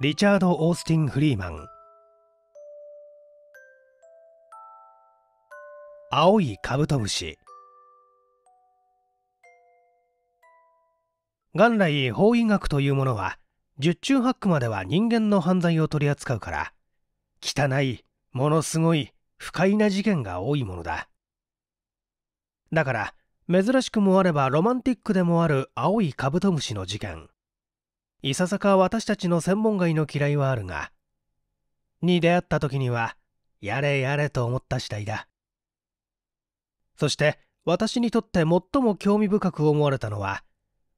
リチャード・オースティン・フリーマン青いカブトムシ元来法医学というものは十中八九までは人間の犯罪を取り扱うから汚いものすごい不快な事件が多いものだだから珍しくもあればロマンティックでもある青いカブトムシの事件いささか私たちの専門外の嫌いはあるが、に出会った時には、やれやれと思った次第だ。そして、私にとって最も興味深く思われたのは、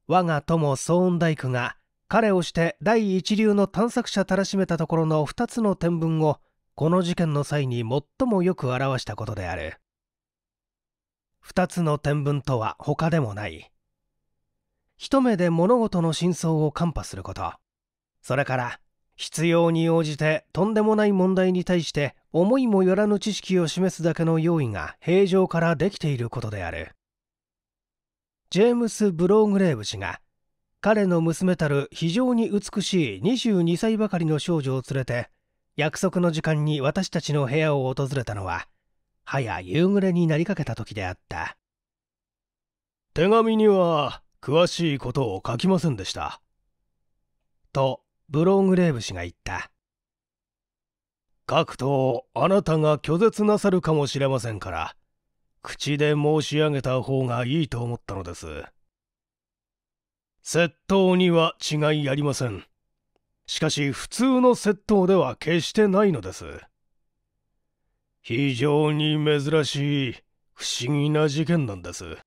我が友騒音大工が彼をして第一流の探索者たらしめたところの2つの天文をこの事件の際に最もよく表したことである2つの天文とは他でもない一目で物事の真相を看破することそれから必要に応じてとんでもない問題に対して思いもよらぬ知識を示すだけの用意が平常からできていることであるジェームス・ブローグレーブ氏が彼の娘たる非常に美しい22歳ばかりの少女を連れて約束の時間に私たちの部屋を訪れたのははや夕暮れになりかけた時であった手紙には詳しいことを書きませんでした。と、ブローグレーブ氏が言った。書くと、あなたが拒絶なさるかもしれませんから、口で申し上げた方がいいと思ったのです。窃盗には違いありません。しかし、普通の窃盗では決してないのです。非常に珍しい不思議な事件なんです。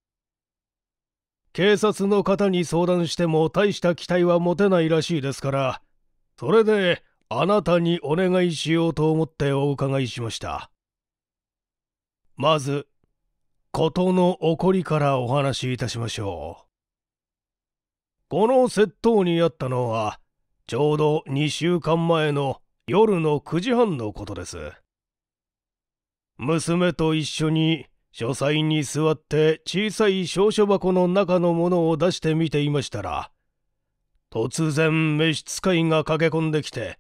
警察の方に相談しても大した期待は持てないらしいですからそれであなたにお願いしようと思ってお伺いしましたまず事の起こりからお話しいたしましょうこの窃盗にあったのはちょうど2週間前の夜の9時半のことです娘と一緒に書斎に座って小さい証書箱の中のものを出してみていましたら突然召使いが駆け込んできて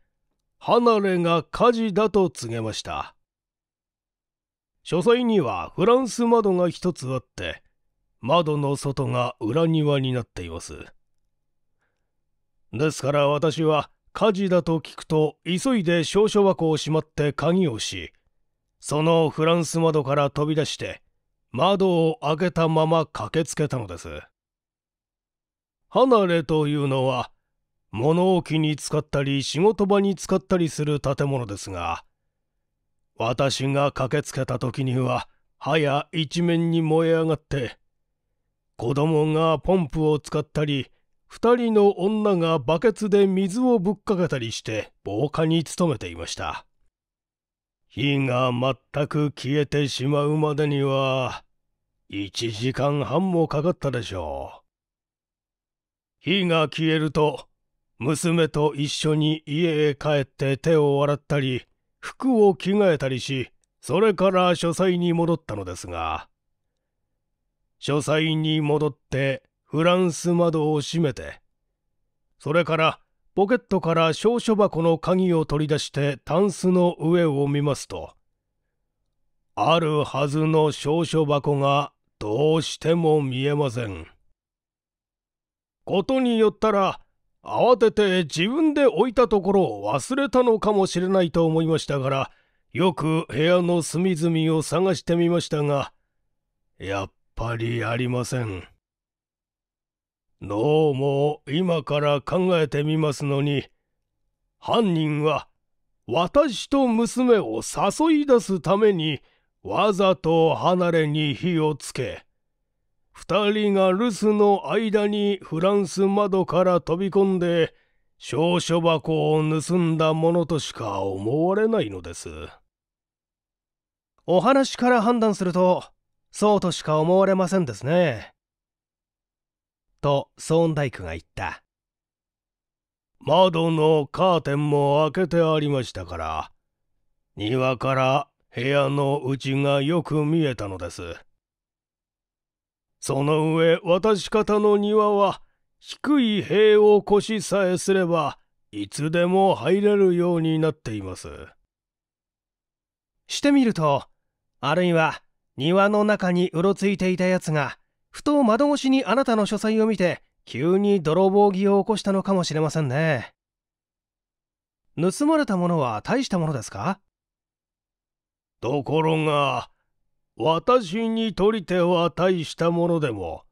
離れが火事だと告げました書斎にはフランス窓が一つあって窓の外が裏庭になっていますですから私は火事だと聞くと急いで証書箱をしまって鍵をしそのフランス窓から飛び出して窓を開けたまま駆けつけたのです離れというのは物置に使ったり仕事場に使ったりする建物ですが私が駆けつけた時にははや一面に燃え上がって子供がポンプを使ったり2人の女がバケツで水をぶっかけたりして防火に努めていました火が全く消えてしまうまでには、1時間半もかかったでしょう。火が消えると、娘と一緒に家へ帰って手を洗ったり、服を着替えたりし、それから書斎に戻ったのですが、書斎に戻ってフランス窓を閉めて、それからポケットから証書箱の鍵を取り出してタンスの上を見ますとあるはずの証書箱がどうしても見えませんことによったら慌てて自分で置いたところを忘れたのかもしれないと思いましたからよく部屋の隅々を探してみましたがやっぱりありません。どうも今から考えてみますのに犯人は私と娘を誘い出すためにわざと離れに火をつけ二人が留守の間にフランス窓から飛び込んで証書箱を盗んだものとしか思われないのです。お話から判断するとそうとしか思われませんですね。とソーンダイクが言った窓のカーテンも開けてありましたから庭から部屋の内がよく見えたのですその上私方の庭は低い塀を越しさえすればいつでも入れるようになっていますしてみるとあるいは庭の中にうろついていたやつがふと窓越しにあなたの書斎を見て急に泥棒着を起こしたのかもしれませんね盗まれたものは大したものですかところが私にとりては大したものでも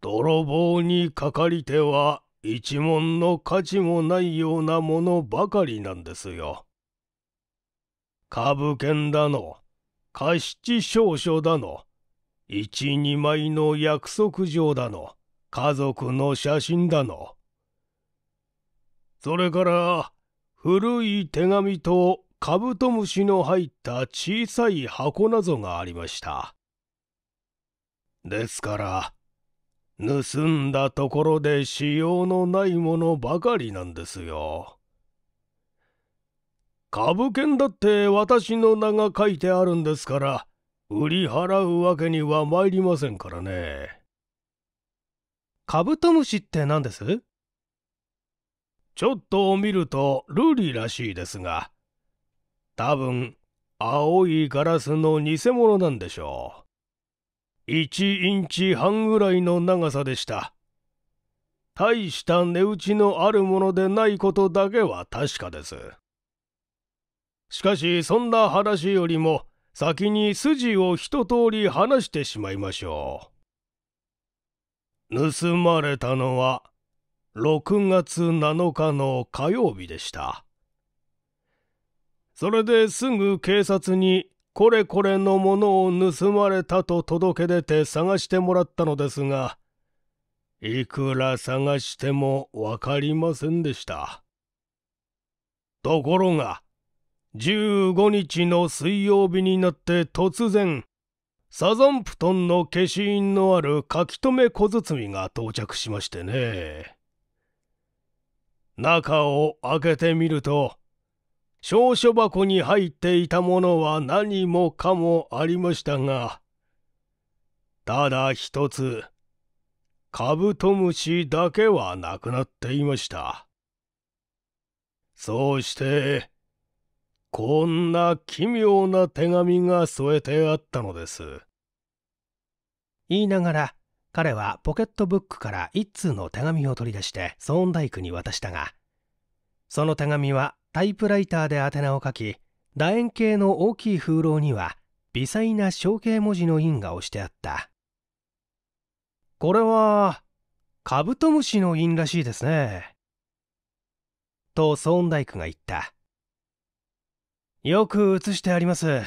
泥棒にかかり手は一文の価値もないようなものばかりなんですよ。株券だの貸し地証書だの一二枚の約束状だの家族の写真だのそれから古い手紙とカブトムシの入った小さい箱などがありましたですから盗んだところでしようのないものばかりなんですよ。株券だって私の名が書いてあるんですから売り払うわけには参りませんからね。カブトムシって何ですちょっと見るとルリらしいですが、多分、青いガラスの偽物なんでしょう。1インチ半ぐらいの長さでした。大した値打ちのあるものでないことだけは確かです。しかし、そんな話よりも、先に筋を一通り話してしまいましょう盗まれたのは6月7日の火曜日でしたそれですぐ警察にこれこれのものを盗まれたと届け出て探してもらったのですがいくら探しても分かりませんでしたところが15日の水曜日になって突然、サザンプトンの消印のある書き留め小包が到着しましてね。中を開けてみると、証書箱に入っていたものは何もかもありましたが、ただ一つ、カブトムシだけはなくなっていました。そうして、こんな奇妙な手紙が添えてあったのです。言いながら、彼はポケットブックから一通の手紙を取り出してソーンダイクに渡したが、その手紙はタイプライターで宛名を書き、楕円形の大きい風浪には微細な象形文字の印が押してあった。これは、カブトムシの印らしいですね。とソーンダイクが言った。よく写してあります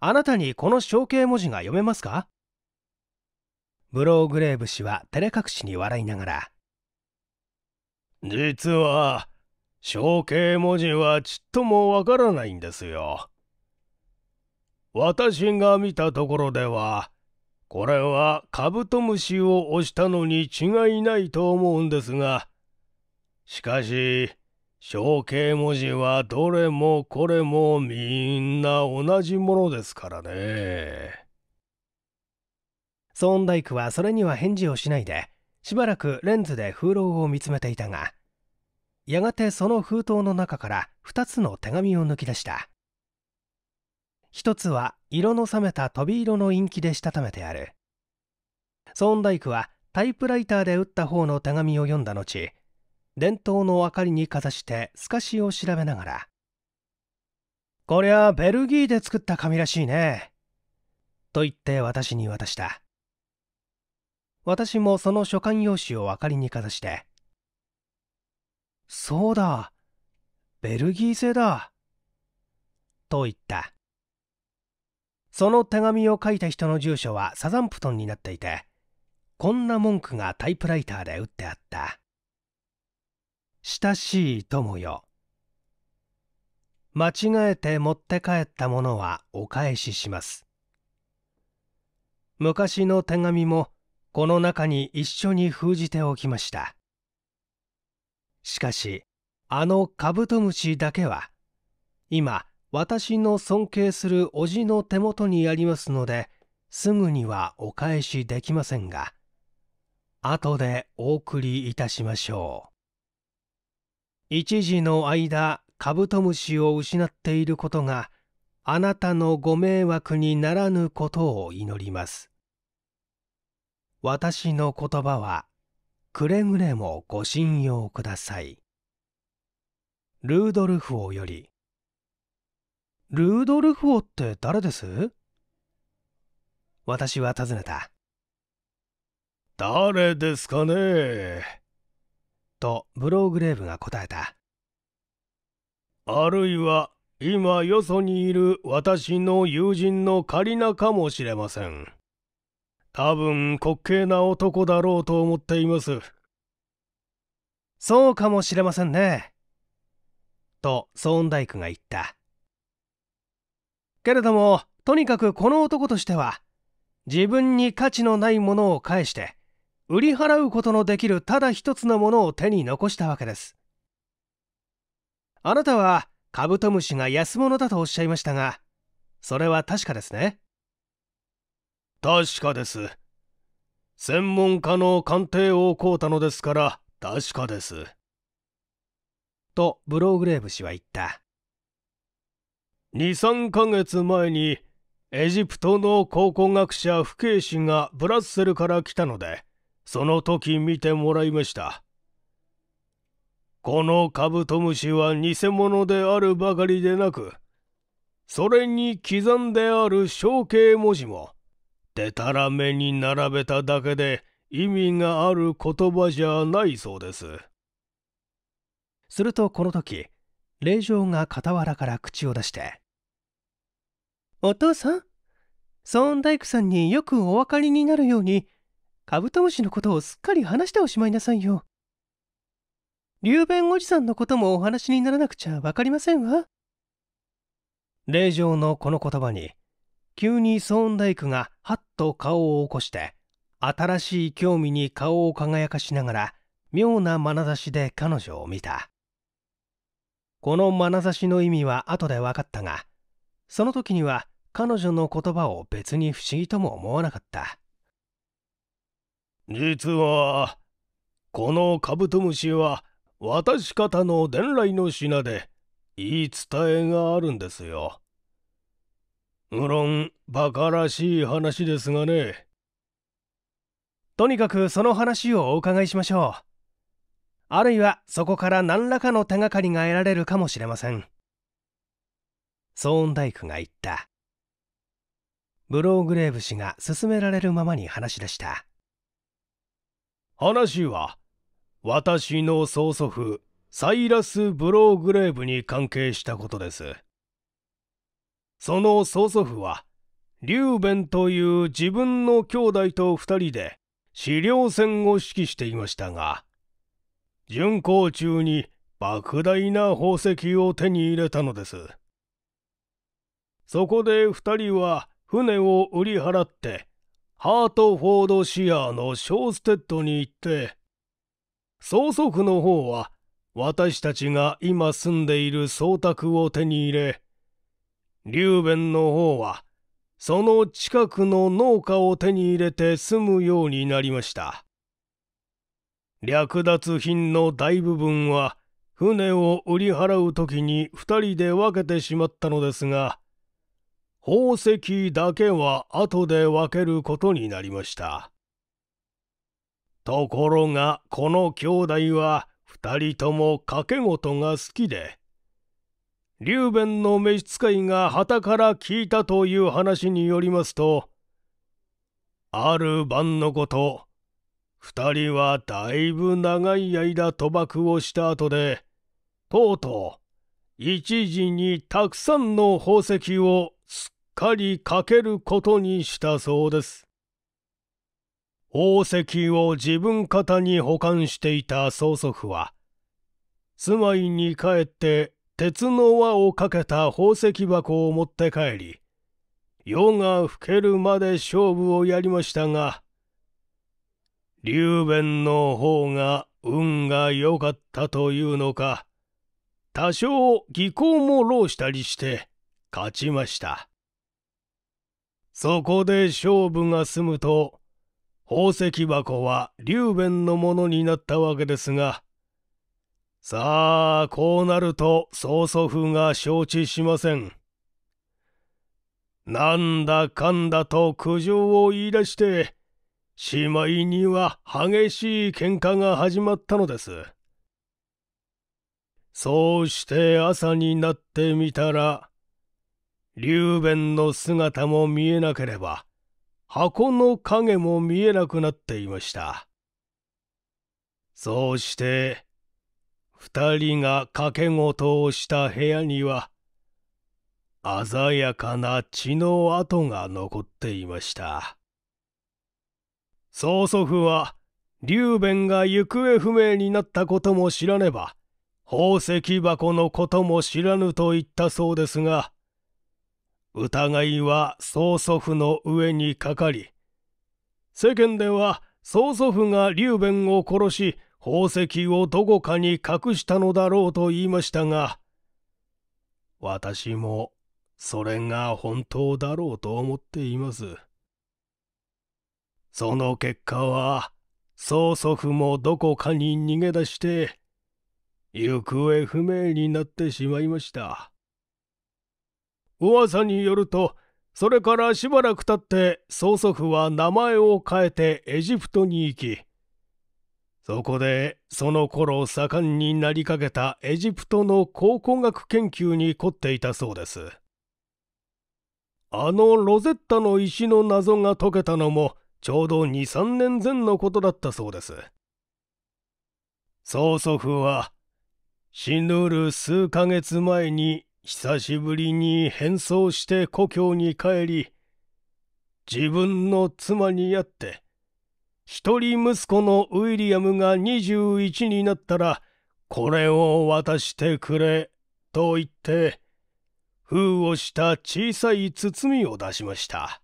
あなたにこの象形文字が読めますかブローグレーブ氏は照れ隠しに笑いながら実は象形文字はちっともわからないんですよ私が見たところではこれはカブトムシを押したのに違いないと思うんですがしかし象形文字はどれもこれもみんな同じものですからね。ソーンダイクはそれには返事をしないで、しばらくレンズで風呂を見つめていたが、やがてその封筒の中から2つの手紙を抜き出した。一つは色の冷めた飛び色の陰気でしたためてある。ソーンダイクはタイプライターで打った方の手紙を読んだ後、伝統の明かりにかざして透かしを調べながら「こりゃベルギーで作った紙らしいね」と言って私に渡した私もその書簡用紙を明かりにかざして「そうだベルギー製だ」と言ったその手紙を書いた人の住所はサザンプトンになっていてこんな文句がタイプライターで打ってあった。親しい友よ間違えて持って帰ったものはお返しします昔の手紙もこの中に一緒に封じておきましたしかしあのカブトムシだけは今私の尊敬する叔父の手元にありますのですぐにはお返しできませんが後でお送りいたしましょう。一時の間カブトムシを失っていることがあなたのご迷惑にならぬことを祈ります私の言葉はくれぐれもご信用くださいルードルフ王よりルードルフ王って誰です私は尋ねた誰ですかねとブローグレーブが答えたあるいは今よそにいる私の友人のカリナかもしれません多分滑稽な男だろうと思っていますそうかもしれませんねとソーンダイクが言ったけれどもとにかくこの男としては自分に価値のないものを返して売り払うことのできるただ一つのものを手に残したわけですあなたはカブトムシが安物だとおっしゃいましたがそれは確かですね確かです専門家の鑑定を請うたのですから確かですとブローグレーブ氏は言った23ヶ月前にエジプトの考古学者不景氏がブラッセルから来たのでその時見てもらいました。このカブトムシは偽物であるばかりでなく、それに刻んである象形文字も、でたらめに並べただけで意味がある言葉じゃないそうです。するとこの時、令嬢が傍らから口を出して、お父さん、ソー大工さんによくお分かりになるようにカブトムシのことをすっかり話しておしまいなさいよ。竜弁おじさんのこともお話にならなくちゃ分かりませんわ。令場のこの言葉に、急にソーンダイクがはっと顔を起こして、新しい興味に顔を輝かしながら、妙な眼差しで彼女を見た。この眼差しの意味は後で分かったが、その時には彼女の言葉を別に不思議とも思わなかった。実はこのカブトムシは渡し方の伝来の品で言い伝えがあるんですよ。無論バカらしい話ですがね。とにかくその話をお伺いしましょう。あるいはそこから何らかの手がかりが得られるかもしれません。ソーンダイクが言った。ブローグレーブ氏が勧められるままに話し出した。話は私の曽祖父サイラス・ブローグレーブに関係したことですその曽祖父はリューベンという自分の兄弟と2人で資料船を指揮していましたが巡航中に莫大な宝石を手に入れたのですそこで2人は船を売り払ってハートフォードシアーのショーステッドに行って、曽祖父の方は私たちが今住んでいる宗宅を手に入れ、リュの方はその近くの農家を手に入れて住むようになりました。略奪品の大部分は船を売り払う時に2人で分けてしまったのですが、宝石だけは後で分けることになりました。ところがこの兄弟は2人とも賭け事が好きで、劉弁の召使いが旗から聞いたという話によりますと、ある晩のこと、2人はだいぶ長い間賭博をした後で、とうとう、一時にたくさんの宝石をかりかけることにしたそうです。宝石を自分方に保管していた曽祖父は、住まいに帰って鉄の輪をかけた宝石箱を持って帰り、夜が更けるまで勝負をやりましたが、竜弁の方が運が良かったというのか、多少技巧も浪したりして勝ちました。そこで勝負が済むと、宝石箱は龍弁のものになったわけですが、さあ、こうなると曽祖父が承知しません。なんだかんだと苦情を言い出して、しまいには激しい喧嘩が始まったのです。そうして朝になってみたら、竜弁の姿も見えなければ、箱の影も見えなくなっていました。そうして、二人が掛け事をした部屋には、鮮やかな血の跡が残っていました。曽祖父は、竜弁が行方不明になったことも知らねば、宝石箱のことも知らぬと言ったそうですが、疑いは曽祖父の上にかかり世間では曽祖父が劉弁を殺し宝石をどこかに隠したのだろうと言いましたが私もそれが本当だろうと思っていますその結果は曽祖父もどこかに逃げ出して行方不明になってしまいました。噂によるとそれからしばらく経って曽祖父は名前を変えてエジプトに行きそこでその頃盛んになりかけたエジプトの考古学研究に凝っていたそうですあのロゼッタの石の謎が解けたのもちょうど23年前のことだったそうです曽祖父は死ぬる数ヶ月前に久しぶりに変装して故郷に帰り、自分の妻に会って、一人息子のウィリアムが21になったら、これを渡してくれ、と言って、封をした小さい包みを出しました。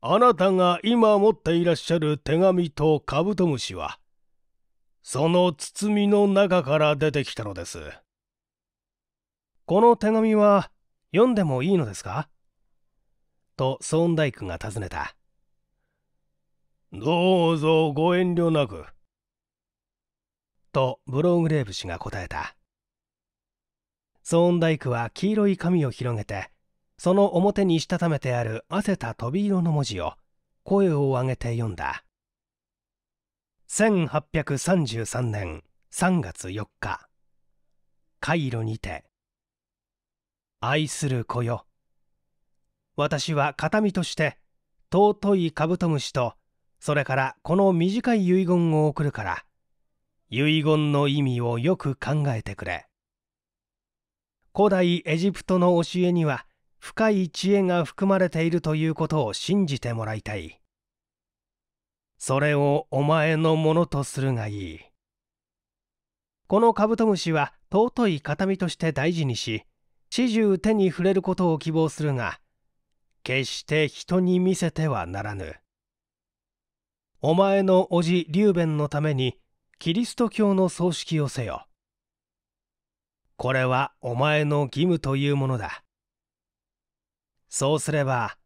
あなたが今持っていらっしゃる手紙とカブトムシは、その包みの中から出てきたのです。この手紙は読んでもいいのですかとソーンダイクが尋ねたどうぞご遠慮なくとブローグレーブ氏が答えたソーンダイクは黄色い紙を広げてその表にしたためてある汗た飛び色の文字を声を上げて読んだ1833年3月4日カイロにて愛する子よ私は形見として尊いカブトムシとそれからこの短い遺言を送るから遺言の意味をよく考えてくれ古代エジプトの教えには深い知恵が含まれているということを信じてもらいたいそれをお前のものとするがいいこのカブトムシは尊い形見として大事にし始終手に触れることを希望するが決して人に見せてはならぬお前の叔父リュベンのためにキリスト教の葬式をせよこれはお前の義務というものだそうすれば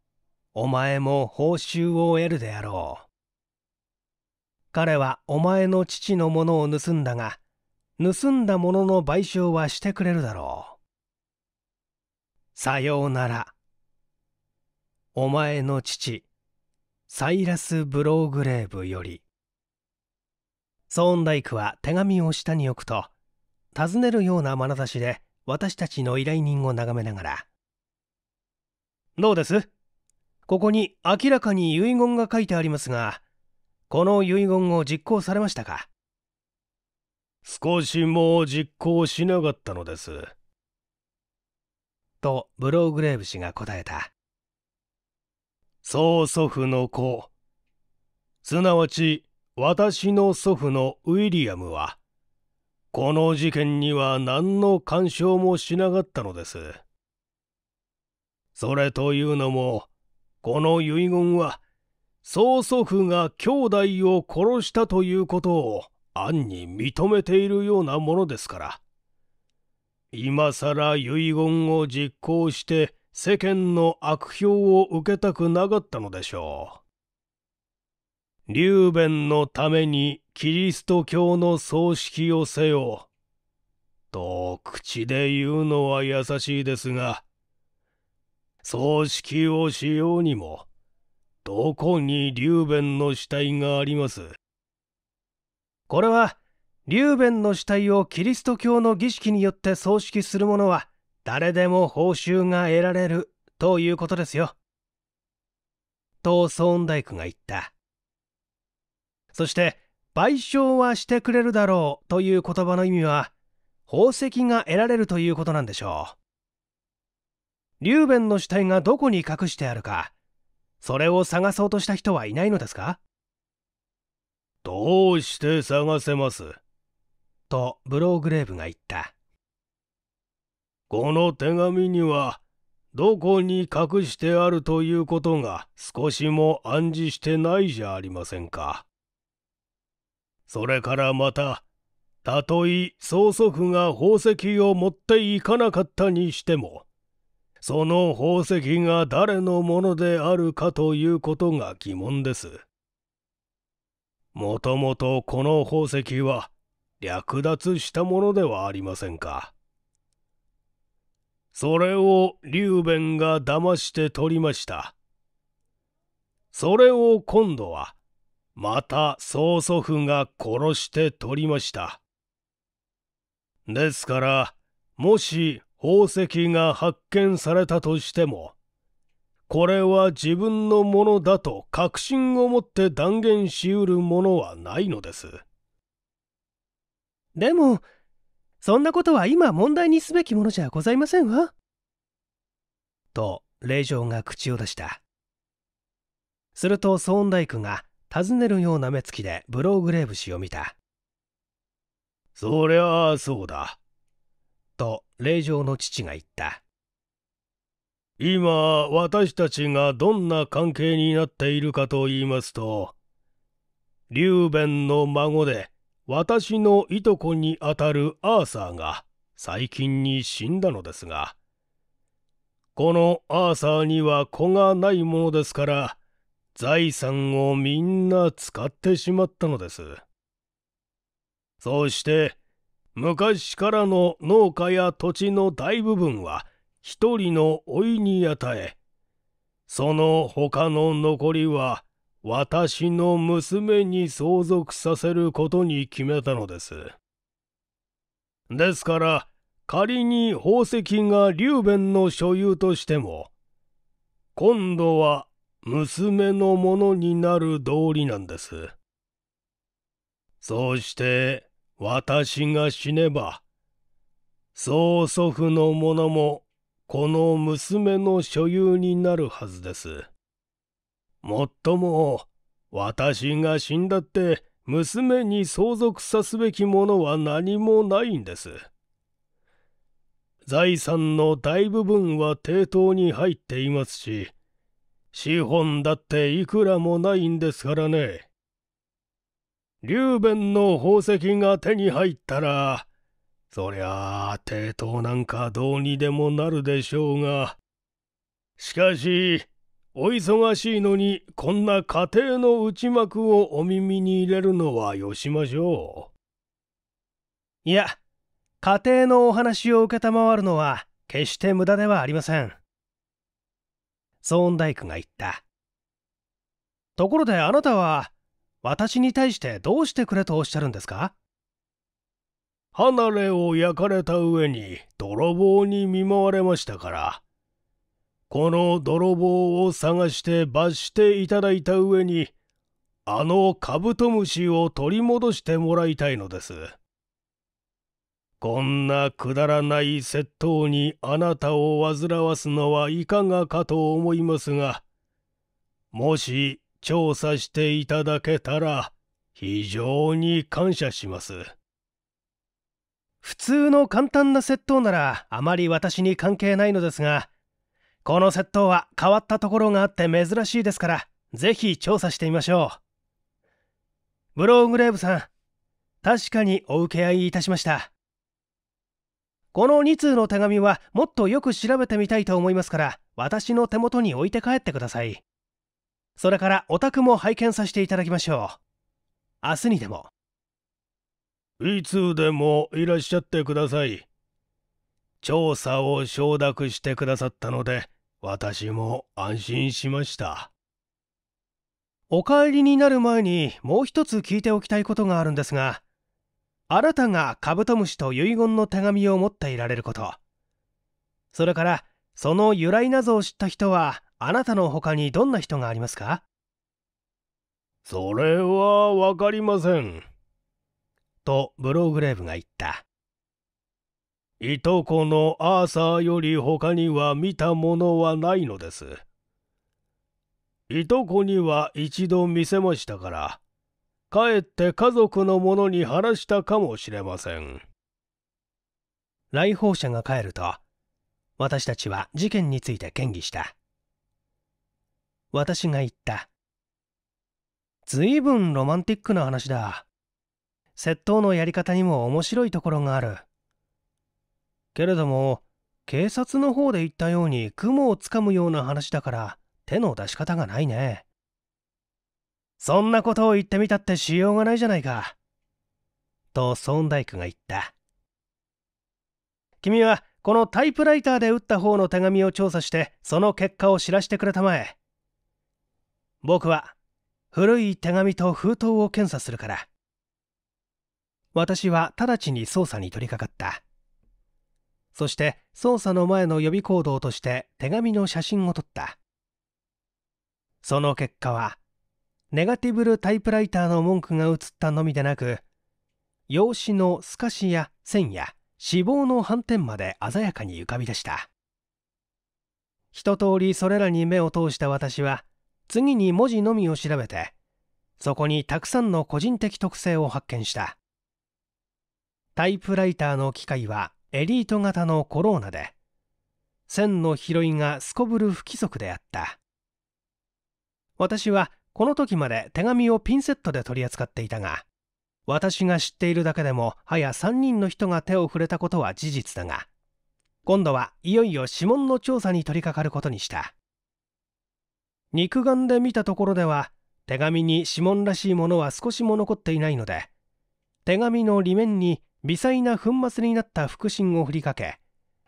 お前も報酬を得るであろう彼はお前の父のものを盗んだが盗んだものの賠償はしてくれるだろうさようなら。お前の父、サイラス・ブローグレーブより。ソーンダイクは手紙を下に置くと、尋ねるような眼差しで私たちの依頼人を眺めながら、どうですここに明らかに遺言が書いてありますが、この遺言を実行されましたか少しも実行しなかったのです。とブローグレーブ氏が答えた曽祖父の子すなわち私の祖父のウィリアムはこの事件には何の干渉もしなかったのですそれというのもこの遺言は曽祖父が兄弟を殺したということを暗に認めているようなものですから今さら遺言を実行して世間の悪評を受けたくなかったのでしょう。劉弁のためにキリスト教の葬式をせよ。と口で言うのは優しいですが、葬式をしようにも、どこに劉弁の死体があります。これはリ弁の死体をキリスト教の儀式によって葬式する者は誰でも報酬が得られるということですよ。とソ恩大工が言った。そして賠償はしてくれるだろうという言葉の意味は宝石が得られるということなんでしょう。リ弁の死体がどこに隠してあるか、それを探そうとした人はいないのですかどうして探せますとブローグレーブが言った。この手紙には、どこに隠してあるということが少しも暗示してないじゃありませんか。それからまた、たとえ曽祖父が宝石を持っていかなかったにしても、その宝石が誰のものであるかということが疑問です。もともとこの宝石は、略奪したものではありませんか。それを劉弁が騙して取りました。それを今度は、また曽祖父が殺して取りました。ですから、もし宝石が発見されたとしても、これは自分のものだと確信を持って断言しうるものはないのです。でもそんなことは今問題にすべきものじゃございませんわと令嬢が口を出したするとソーンダイクが尋ねるような目つきでブローグレーブ氏を見たそりゃあそうだと令嬢の父が言った今私たちがどんな関係になっているかと言いますとリューベンの孫で私のいとこにあたるアーサーが最近に死んだのですが、このアーサーには子がないものですから、財産をみんな使ってしまったのです。そうして、昔からの農家や土地の大部分は一人の老いに与え、その他の残りは私の娘に相続させることに決めたのです。ですから、仮に宝石が劉弁の所有としても、今度は娘のものになる道理なんです。そうして、私が死ねば、曽祖父のものも、この娘の所有になるはずです。もっとも、私が死んだって、娘に相続さすべきものは何もないんです。財産の大部分は抵当に入っていますし、資本だっていくらもないんですからね。竜弁の宝石が手に入ったら、そりゃあ、抵当なんかどうにでもなるでしょうが、しかし、お忙しいのにこんな家庭の内幕をお耳に入れるのはよしましょう。いや、家庭のお話を承るのは決して無駄ではありません。ソーンダイクが言った。ところであなたは私に対してどうしてくれとおっしゃるんですか離れを焼かれた上に泥棒に見舞われましたからこの泥棒を探して罰していただいた上に、あのカブトムシを取り戻してもらいたいのです。こんなくだらない窃盗にあなたを煩わすのはいかがかと思いますが、もし調査していただけたら、非常に感謝します。普通の簡単な窃盗ならあまり私に関係ないのですが、この窃盗は変わったところがあって珍しいですからぜひ調査してみましょうブローグレーブさん確かにお受け合いいたしましたこの2通の手紙はもっとよく調べてみたいと思いますから私の手元に置いて帰ってくださいそれからお宅も拝見させていただきましょう明日にでもいつでもいらっしゃってください調査を承諾してくださったので、私も安心しました。お帰りになる前にもう一つ聞いておきたいことがあるんですが、あなたがカブトムシと遺言の手紙を持っていられること。それから、その由来謎を知った人は、あなたの他にどんな人がありますかそれはわかりません。とブローグレーブが言った。いとこのアーサーより他には見たものはないのです。いとこには一度見せましたから、かえって家族のものに話したかもしれません。来訪者が帰ると、私たちは事件について嫌疑した。私が言った。ずいぶんロマンティックな話だ。窃盗のやり方にも面白いところがある。けれども警察の方で言ったように雲をつかむような話だから手の出し方がないねそんなことを言ってみたってしようがないじゃないかとソンダイクが言った君はこのタイプライターで打った方の手紙を調査してその結果を知らせてくれたまえ僕は古い手紙と封筒を検査するから私は直ちに捜査に取り掛かったそして捜査の前の予備行動として手紙の写真を撮ったその結果はネガティブルタイプライターの文句が写ったのみでなく用紙の透かしや線や脂肪の斑点まで鮮やかに浮かび出した一通りそれらに目を通した私は次に文字のみを調べてそこにたくさんの個人的特性を発見したタイプライターの機械はエリート型のコローナで線の拾いがすこぶる不規則であった私はこの時まで手紙をピンセットで取り扱っていたが私が知っているだけでもはや3人の人が手を触れたことは事実だが今度はいよいよ指紋の調査に取り掛かることにした肉眼で見たところでは手紙に指紋らしいものは少しも残っていないので手紙の裏面に微細な粉末になった腹心を振りかけ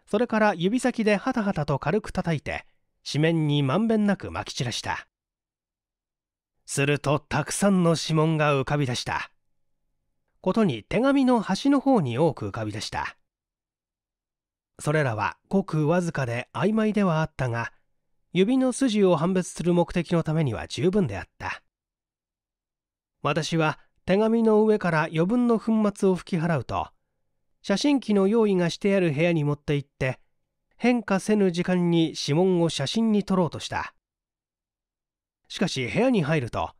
それから指先でハタハタと軽く叩いて紙面にまんべんなくまき散らしたするとたくさんの指紋が浮かび出したことに手紙の端の方に多く浮かび出したそれらはごくわずかで曖昧ではあったが指の筋を判別する目的のためには十分であった私は手紙の上から余分の粉末を吹き払うと写真機の用意がしてある部屋に持って行って変化せぬ時間に指紋を写真に撮ろうとしたしかし部屋に入ると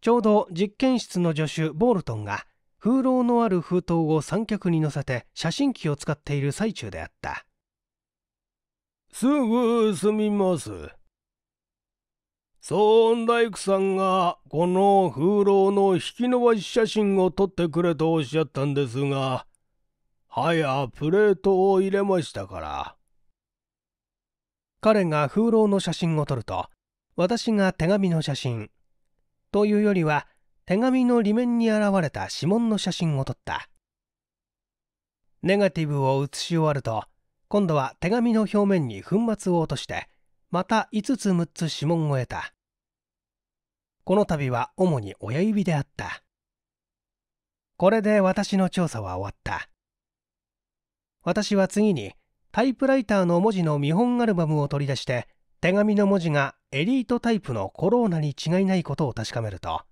ちょうど実験室の助手ボールトンが風浪のある封筒を三脚に乗せて写真機を使っている最中であったすぐ済みます騒音大工さんがこの風浪の引き伸ばし写真を撮ってくれとおっしゃったんですが、はやプレートを入れましたから。彼が風浪の写真を撮ると、私が手紙の写真、というよりは手紙の裏面に現れた指紋の写真を撮った。ネガティブを写し終わると、今度は手紙の表面に粉末を落として、また5つ6つ指紋を得た。この度は主に親指であった。これで私の調査は終わった。私は次にタイプライターの文字の見本アルバムを取り出して手紙の文字がエリートタイプのコローナに違いないことを確かめると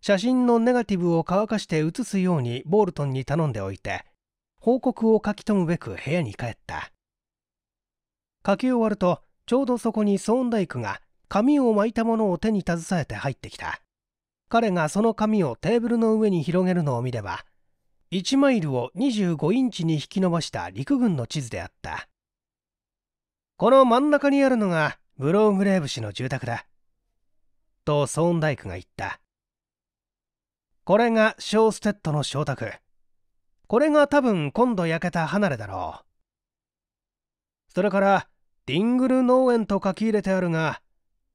写真のネガティブを乾かして写すようにボールトンに頼んでおいて報告を書き留むべく部屋に帰った書き終わるとちょうどそこにソーンダイクが紙を巻いたものを手に携えて入ってきた彼がその紙をテーブルの上に広げるのを見れば1マイルを25インチに引き伸ばした陸軍の地図であったこの真ん中にあるのがブローグレーブ氏の住宅だとソーンダイクが言ったこれがショーステッドの小宅これが多分今度焼けた離れだろうそれからディングル農園と書き入れてあるが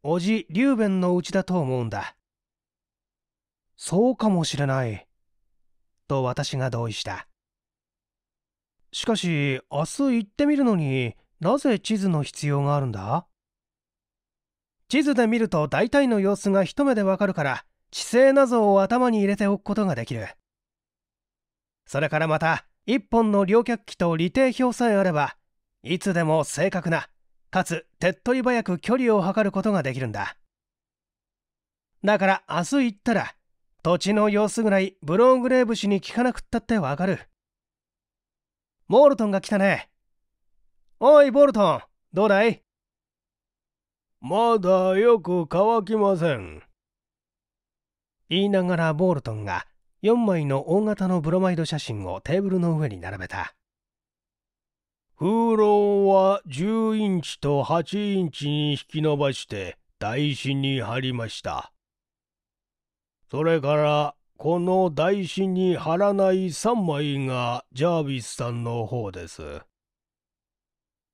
叔父リュベンのうちだと思うんだそうかもしれないと私が同意したしかし明日行ってみるのになぜ地図の必要があるんだ地図で見ると大体の様子が一目でわかるから地勢なを頭に入れておくことができるそれからまた一本の両脚機と理定表さえあればいつでも正確なかつ手っ取り早く距離を測ることができるんだだから明日行ったら土地の様子ぐらいブローグレーブ氏に聞かなくったってわかるモールトンが来たねおいボルトンどうだいまだよく乾きません言いながらボールトンが4枚の大型のブロマイド写真をテーブルの上に並べた風呂は10インチと8インチに引き伸ばして台紙に貼りました。それから、この台紙に貼らない3枚がジャービスさんの方です。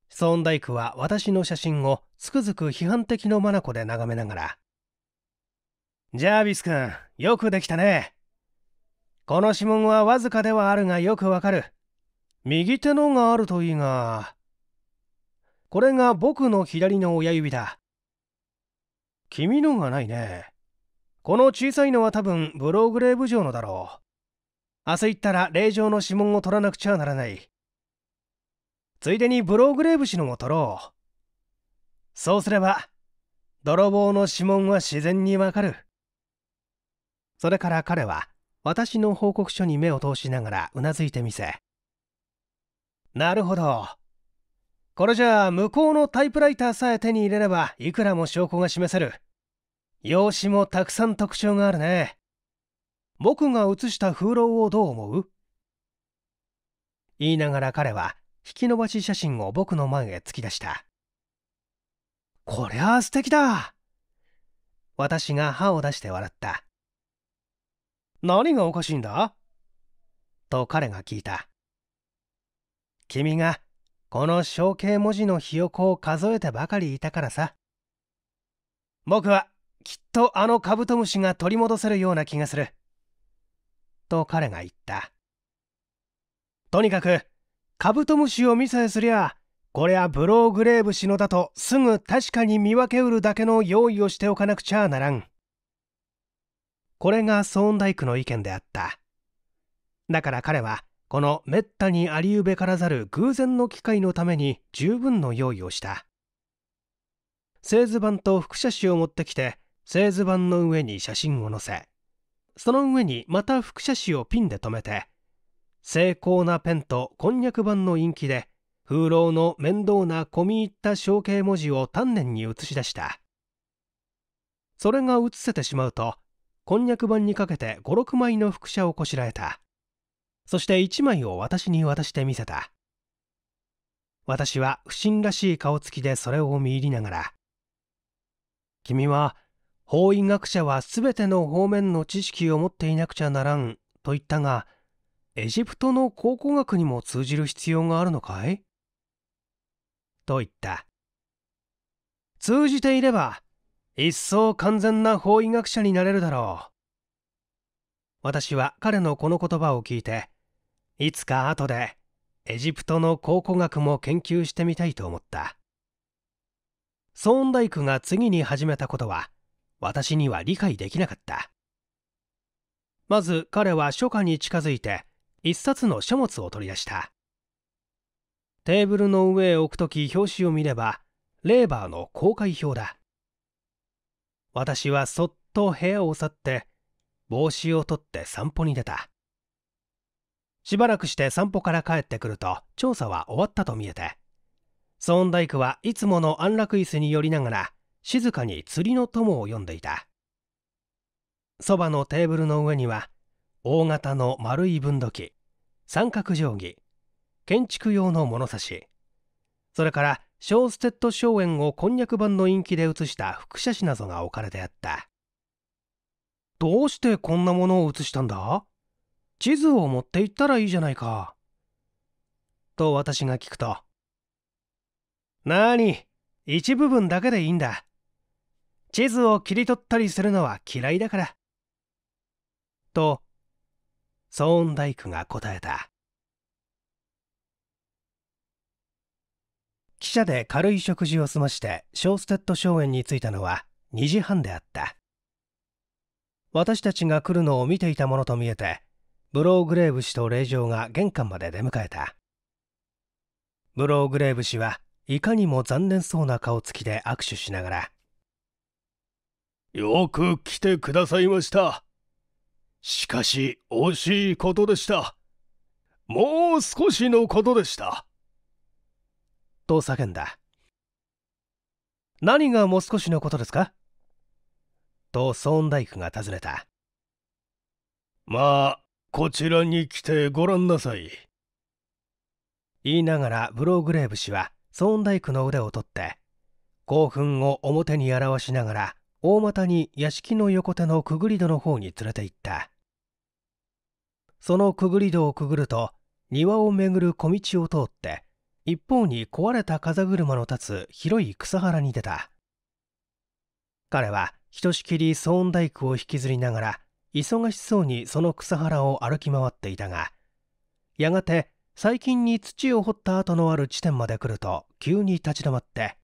ソーンダイクは私の写真をつくづく批判的の眼で眺めながら、ジャービス君、よくできたね。この指紋はわずかではあるがよくわかる。右手のがあるといいが。これが僕の左の親指だ。君のがないね。この小さいのは多分ブローグレーブ城のだろう。明日行ったら霊場の指紋を取らなくちゃならない。ついでにブローグレーブ氏のも取ろう。そうすれば、泥棒の指紋は自然にわかる。それから彼は、私の報告書に目を通しながらうなずいてみせなるほどこれじゃあ向こうのタイプライターさえ手に入れればいくらも証拠が示せる用紙もたくさん特徴があるね僕が写した風呂をどう思う言いながら彼は引き伸ばし写真を僕の前へ突き出したこりゃあ素敵だ私が歯を出して笑った何がおかしいんだと彼が聞いた君がこの象形文字のひよこを数えてばかりいたからさ僕はきっとあのカブトムシが取り戻せるような気がすると彼が言ったとにかくカブトムシを見さえすりゃこれはブローグレーブ氏のだとすぐ確かに見分けうるだけの用意をしておかなくちゃならんこれがソーンダイクの意見であっただから彼はこのめったにありうべからざる偶然の機会のために十分の用意をした製図版と複写紙を持ってきて製図版の上に写真を載せその上にまた複写紙をピンで留めて精巧なペンとこんにゃく版のインキで風呂の面倒な込み入った象形文字を丹念に写し出したそれが写せてしまうとこんにゃく版にかけて56枚の複写をこしらえたそして一枚を私に渡してみせた私は不審らしい顔つきでそれを見入りながら君は法医学者は全ての方面の知識を持っていなくちゃならんと言ったがエジプトの考古学にも通じる必要があるのかいと言った通じていれば一層完全な法医学者になれるだろう私は彼のこの言葉を聞いていつか後でエジプトの考古学も研究してみたいと思ったソーンダイクが次に始めたことは私には理解できなかったまず彼は書家に近づいて一冊の書物を取り出したテーブルの上へ置くとき表紙を見ればレーバーの公開表だ私はそっと部屋を去って帽子を取って散歩に出たしばらくして散歩から帰ってくると調査は終わったと見えてソーンダイクはいつもの安楽椅子に寄りながら静かに釣りの友を読んでいたそばのテーブルの上には大型の丸い分度器三角定規建築用の物差しそれからショーステッド荘園をこんにゃく版の陰気で写した複写紙などが置かれてあったどうしてこんなものを写したんだ地図を持って行ったらいいじゃないか。と私が聞くと。なーに、一部分だけでいいんだ。地図を切り取ったりするのは嫌いだから。と、ソーンダイクが答えた。汽車で軽い食事を済ましてショーステッド荘園に着いたのは2時半であった。私たちが来るのを見ていたものと見えてブローグレーブ氏と令嬢が玄関まで出迎えたブローグレーブ氏はいかにも残念そうな顔つきで握手しながら「よく来てくださいました」しかし惜しいことでしたもう少しのことでしたと叫んだ何がもう少しのことですかとソーンダイクが尋ねたまあこちらに来てごらんなさい。言いながらブローグレーブ氏はソーンダイクの腕を取って興奮を表に表しながら大股に屋敷の横手のくぐり戸の方に連れて行ったそのくぐり戸をくぐると庭を巡る小道を通って一方に壊れた風車の立つ広い草原に出た彼はひとしきりソーンダイクを引きずりながら忙しそうにその草原を歩き回っていたがやがて最近に土を掘った跡のある地点まで来ると急に立ち止まって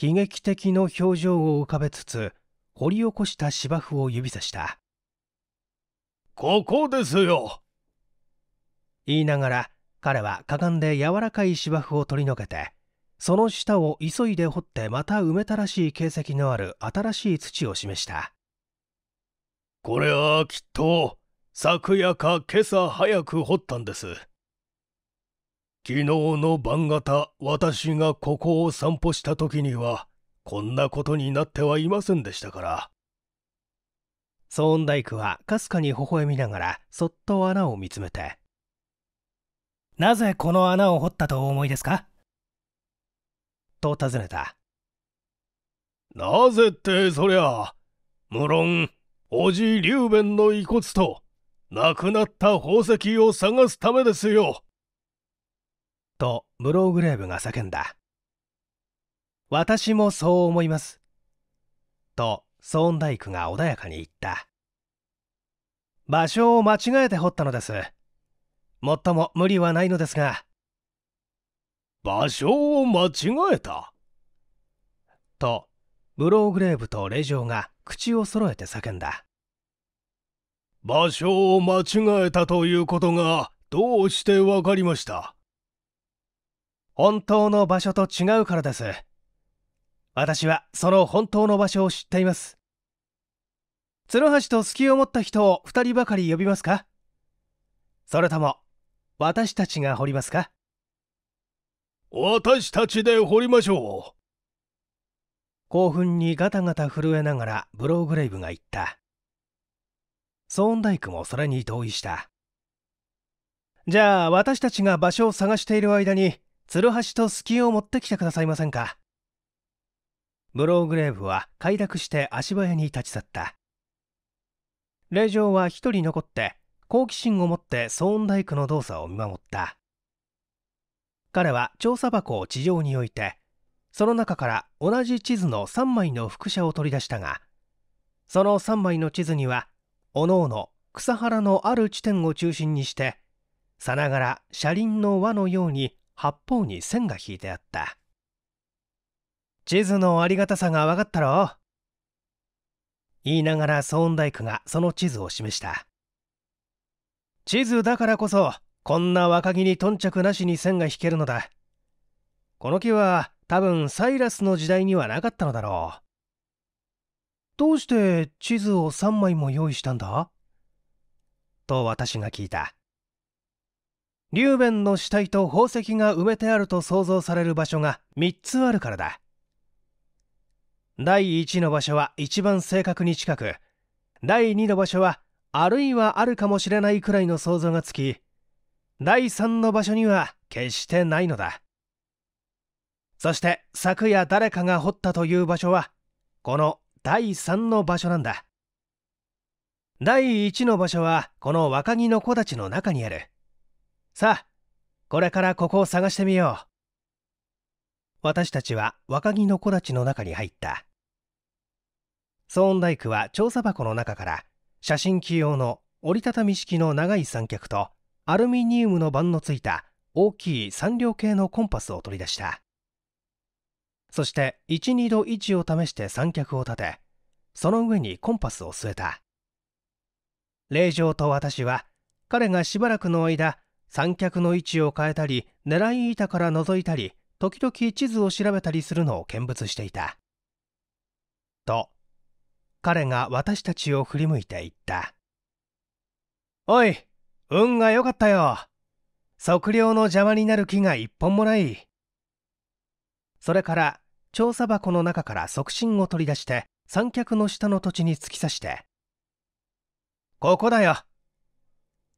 悲劇的の表情を浮かべつつ掘り起こした芝生を指さしたここですよ言いながら彼はかがんで柔らかい芝生を取り除けてその下を急いで掘ってまた埋めたらしい形跡のある新しい土を示したこれはきっと昨夜か今朝早く掘ったんです昨日の晩方私がここを散歩した時にはこんなことになってはいませんでしたから騒音大工はかすかに微笑みながらそっと穴を見つめてなぜこの穴を掘ったとお思いですかと尋ねたなぜってそりゃ無論おじ竜弁の遺骨と、亡くなった宝石を探すためですよ。と、ブローグレーブが叫んだ。私もそう思います。と、ソーンダイクが穏やかに言った。場所を間違えて掘ったのです。もっとも無理はないのですが。場所を間違えたと、ブローグレーブとレジョーが口を揃えて叫んだ場所を間違えたということがどうして分かりました本当の場所と違うからです私はその本当の場所を知っています鶴橋と隙を持った人を2人ばかり呼びますかそれとも私たちが掘りますか私たちで掘りましょう興奮にガタガタ震えながらブローグレイブが言った。ソーンダイクもそれに同意した。じゃあ私たちが場所を探している間に、ツルハシとスキーを持ってきてくださいませんか。ブローグレーブは快諾して足早に立ち去った。令嬢は一人残って、好奇心を持ってソーンダイクの動作を見守った。彼は調査箱を地上に置いて、その中から同じ地図の3枚の複写を取り出したがその3枚の地図にはおのおの草原のある地点を中心にしてさながら車輪の輪のように八方に線が引いてあった地図のありがたさが分かったろ言いながら騒音大工がその地図を示した地図だからこそこんな若木に頓着なしに線が引けるのだこの木は多分サイラスの時代にはなかったのだろう。どうして地図を3枚も用意したんだと私が聞いた。リューベンの死体と宝石が埋めてあると想像される場所が3つあるからだ。第1の場所は一番正確に近く、第2の場所はあるいはあるかもしれないくらいの想像がつき、第3の場所には決してないのだ。そして昨夜誰かが掘ったという場所はこの第3の場所なんだ第1の場所はこの若木の木立の中にあるさあこれからここを探してみよう私たちは若木の木立の中に入ったソーンダイクは調査箱の中から写真機用の折りたたみ式の長い三脚とアルミニウムの板のついた大きい三両系のコンパスを取り出したそして12度位置を試して三脚を立てその上にコンパスを据えた令嬢と私は彼がしばらくの間三脚の位置を変えたり狙い板から覗いたり時々地図を調べたりするのを見物していたと彼が私たちを振り向いて言った「おい運が良かったよ測量の邪魔になる木が一本もない」それから調査箱の中から促進を取り出して三脚の下の土地に突き刺して「ここだよ!」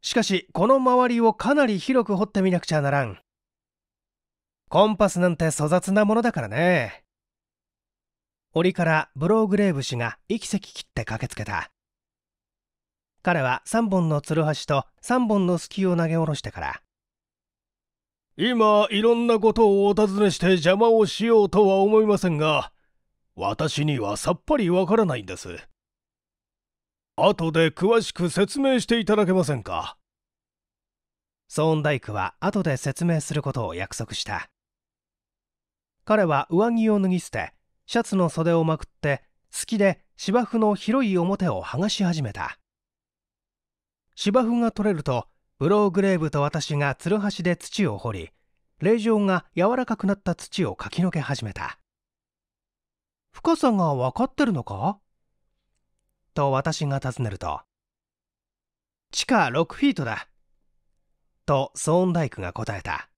しかしこの周りをかなり広く掘ってみなくちゃならんコンパスなんて粗雑なものだからね折からブローグレーブ氏が息き切って駆けつけた彼は3本のつるハシと3本のスキを投げ下ろしてから今いろんなことをお尋ねして邪魔をしようとは思いませんが私にはさっぱりわからないんです後で詳しく説明していただけませんかソーンダイクは後で説明することを約束した彼は上着を脱ぎ捨てシャツの袖をまくって好きで芝生の広い表を剥がし始めた芝生が取れるとブローグレーブと私がつるはしで土を掘り霊場が柔らかくなった土をかきのけ始めた深さが分かってるのかと私が尋ねると地下6フィートだとソーンダイクが答えた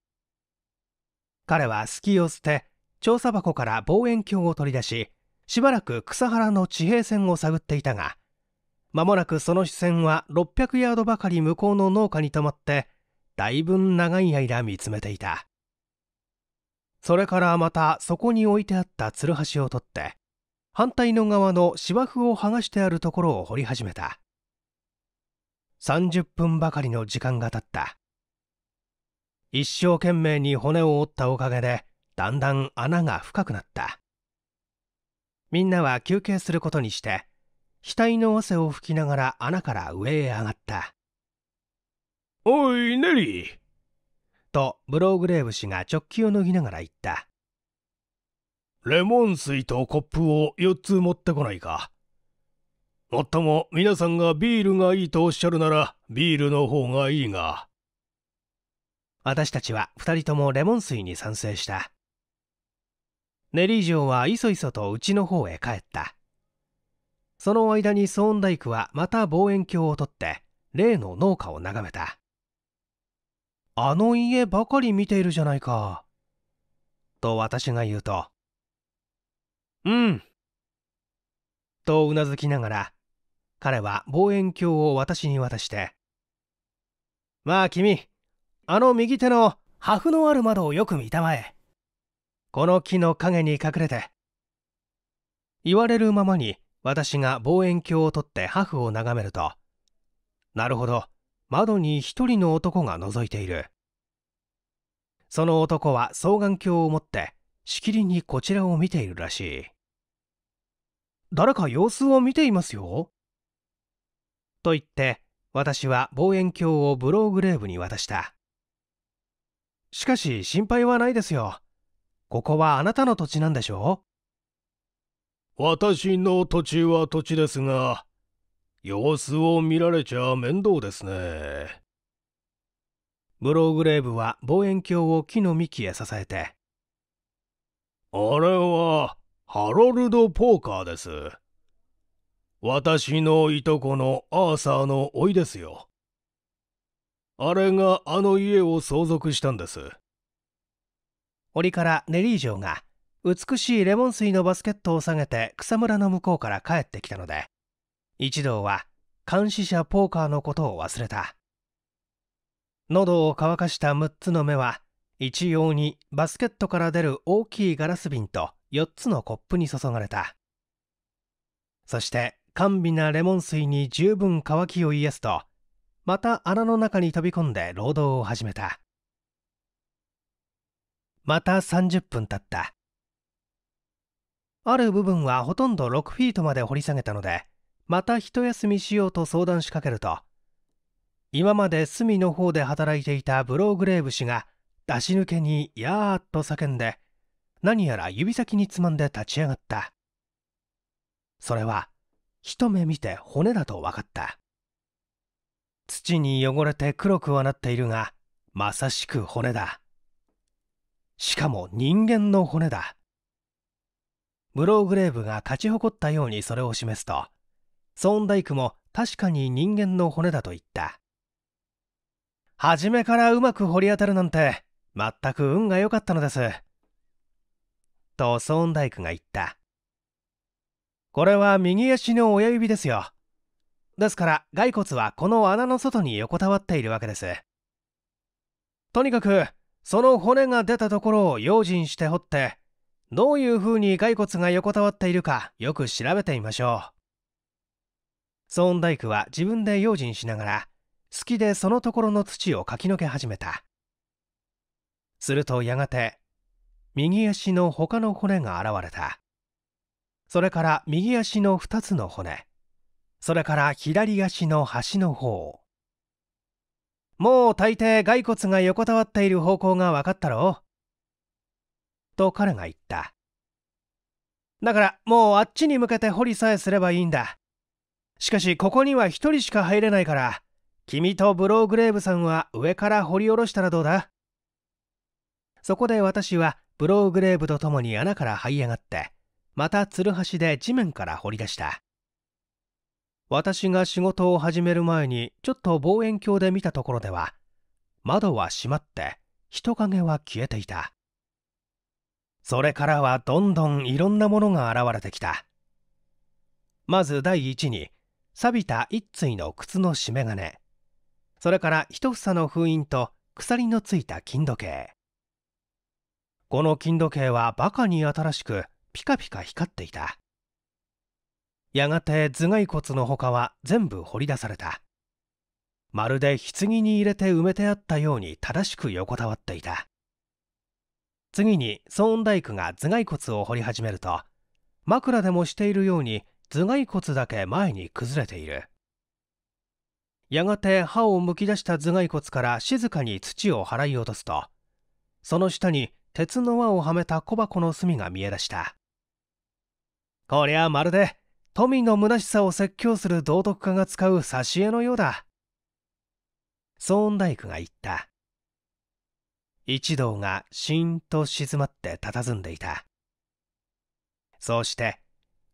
彼は隙を捨て調査箱から望遠鏡を取り出ししばらく草原の地平線を探っていたが間もなくその視線は600ヤードばかり向こうの農家に止まって、だいぶ長い間見つめていた。それからまたそこに置いてあったつるはしを取って、反対の側の芝生を剥がしてあるところを掘り始めた。30分ばかりの時間が経った。一生懸命に骨を折ったおかげで、だんだん穴が深くなった。みんなは休憩することにして、額の汗を拭きながら穴から上へ上がった。おい、ネリーと、ブローグレーブ氏が直帰を脱ぎながら言った。レモン水とコップを4つ持ってこないか。もっとも皆さんがビールがいいとおっしゃるならビールの方がいいが。私たちは2人ともレモン水に賛成した。ネリー城はいそいそとうちの方へ帰った。その間にソーンダイクはまた望遠鏡を取って例の農家を眺めたあの家ばかり見ているじゃないかと私が言うとうんとうなずきながら彼は望遠鏡を私に渡してまあ君あの右手の破風のある窓をよく見たまえこの木の陰に隠れて言われるままに私が望遠鏡を取ってハフを眺めると、なるほど、窓に一人の男が覗いている。その男は双眼鏡を持って、しきりにこちらを見ているらしい。誰か様子を見ていますよ。と言って、私は望遠鏡をブローグレーブに渡した。しかし心配はないですよ。ここはあなたの土地なんでしょう私の土地は土地ですが、様子を見られちゃ面倒ですね。ブローグレーブは望遠鏡を木の幹へ支えて。あれは、ハロルド・ポーカーです。私のいとこのアーサーの甥ですよ。あれがあの家を相続したんです。折からネリー城が美しいレモン水のバスケットを下げて草むらの向こうから帰ってきたので一同は監視者ポーカーのことを忘れた喉を乾かした6つの目は一様にバスケットから出る大きいガラス瓶と4つのコップに注がれたそして甘美なレモン水に十分乾きを癒すとまた穴の中に飛び込んで労働を始めたまた30分経ったある部分はほとんど6フィートまで掘り下げたのでまた一休みしようと相談しかけると今まで隅の方で働いていたブローグレーブ氏が出し抜けに「やー」っと叫んで何やら指先につまんで立ち上がったそれは一目見て骨だと分かった土に汚れて黒くはなっているがまさしく骨だしかも人間の骨だムローグレーブが勝ち誇ったようにそれを示すとソーンダイクも確かに人間の骨だと言った初めからうまく掘り当たるなんて全く運が良かったのですとソーンダイクが言ったこれは右足の親指ですよですから骸骨はこの穴の外に横たわっているわけですとにかくその骨が出たところを用心して掘ってどういう風に骸骨が横たわっているかよく調べてみましょうソーンダイクは自分で用心しながら好きでそのところの土をかきのけ始めたするとやがて右足の他の骨が現れたそれから右足の2つの骨それから左足の端の方もう大抵骸骨が横たわっている方向が分かったろうと彼が言った。だからもうあっちに向けて掘りさえすればいいんだ。しかしここには一人しか入れないから、君とブローグレーブさんは上から掘り下ろしたらどうだそこで私はブローグレーブと共に穴から這い上がって、またツルハシで地面から掘り出した。私が仕事を始める前にちょっと望遠鏡で見たところでは、窓は閉まって人影は消えていた。それからはどんどんいろんなものが現れてきたまず第一に錆びた一対の靴の締め金それから一房の封印と鎖のついた金時計この金時計はバカに新しくピカピカ光っていたやがて頭蓋骨の他は全部掘り出されたまるで棺に入れて埋めてあったように正しく横たわっていた次にソ音大工が頭蓋骨を掘り始めると枕でもしているように頭蓋骨だけ前に崩れているやがて歯をむき出した頭蓋骨から静かに土を払い落とすとその下に鉄の輪をはめた小箱の隅が見えだしたこりゃまるで富の虚しさを説教する道徳家が使う挿絵のようだソ音大工が言った一同がしんと静まって佇んでいたそうして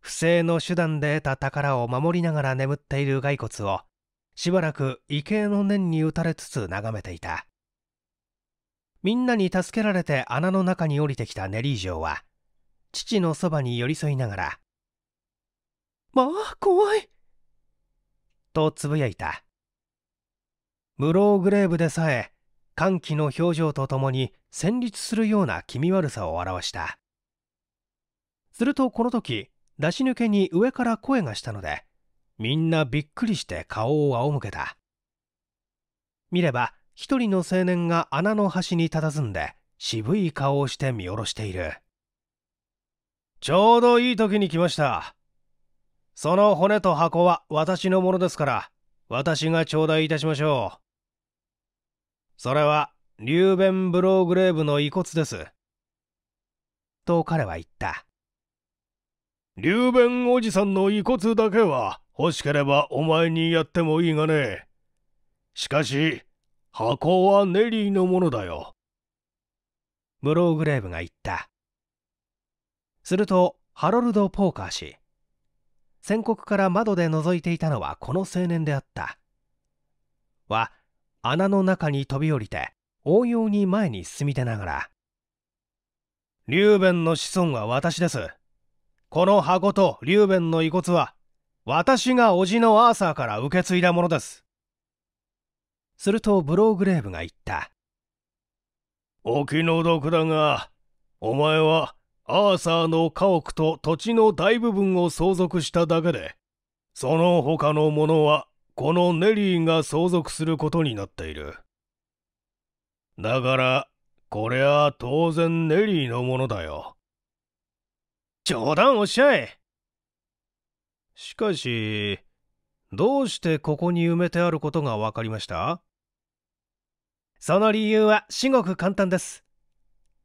不正の手段で得た宝を守りながら眠っている骸骨をしばらく畏敬の念に打たれつつ眺めていたみんなに助けられて穴の中に降りてきたネリー城は父のそばに寄り添いながら「まあ怖い!」とつぶやいたローグレーブでさえ歓喜の表情とともに戦慄するような気味悪さを表したするとこの時出し抜けに上から声がしたのでみんなびっくりして顔を仰向けた見れば一人の青年が穴の端に佇んで渋い顔をして見下ろしているちょうどいい時に来ましたその骨と箱は私のものですから私が頂戴いたしましょうそれは、リューベン・ブローグレーブの遺骨です。と彼は言った。リューベンおじさんの遺骨だけは欲しければお前にやってもいいがね。しかし、箱はネリーのものだよ。ブローグレーブが言った。すると、ハロルド・ポーカー氏。宣告から窓で覗いていたのはこの青年であった。は、穴の中に飛び降りて応用に前に進み出ながらリューベンの子孫は私ですこの箱とリューベンの遺骨は私が叔父のアーサーから受け継いだものですするとブローグレーブが言ったお気の毒だがお前はアーサーの家屋と土地の大部分を相続しただけでその他のものはこのネリーが相続することになっている。だから、これは当然ネリーのものだよ。冗談おっしゃいしかし、どうしてここに埋めてあることが分かりましたその理由は至極簡単です。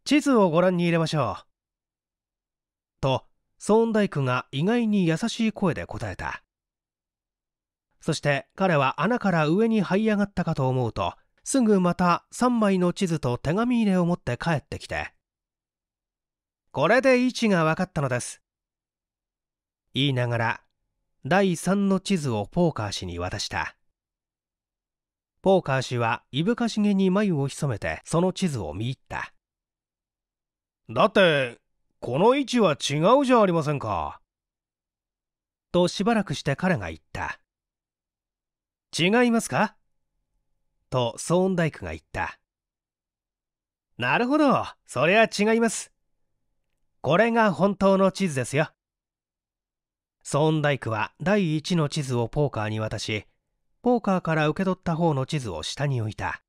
地図をご覧に入れましょう。と、ソーンダが意外に優しい声で答えた。そして彼は穴から上に這い上がったかと思うとすぐまた3枚の地図と手紙入れを持って帰ってきてこれで位置が分かったのです言いながら第3の地図をポーカー氏に渡したポーカー氏はいぶかしげに眉を潜めてその地図を見入っただってこの位置は違うじゃありませんかとしばらくして彼が言った違いますかと騒音大工が言った。なるほど、そりゃ違います。これが本当の地図ですよ。騒音大工は第1の地図をポーカーに渡し、ポーカーから受け取った方の地図を下に置いた。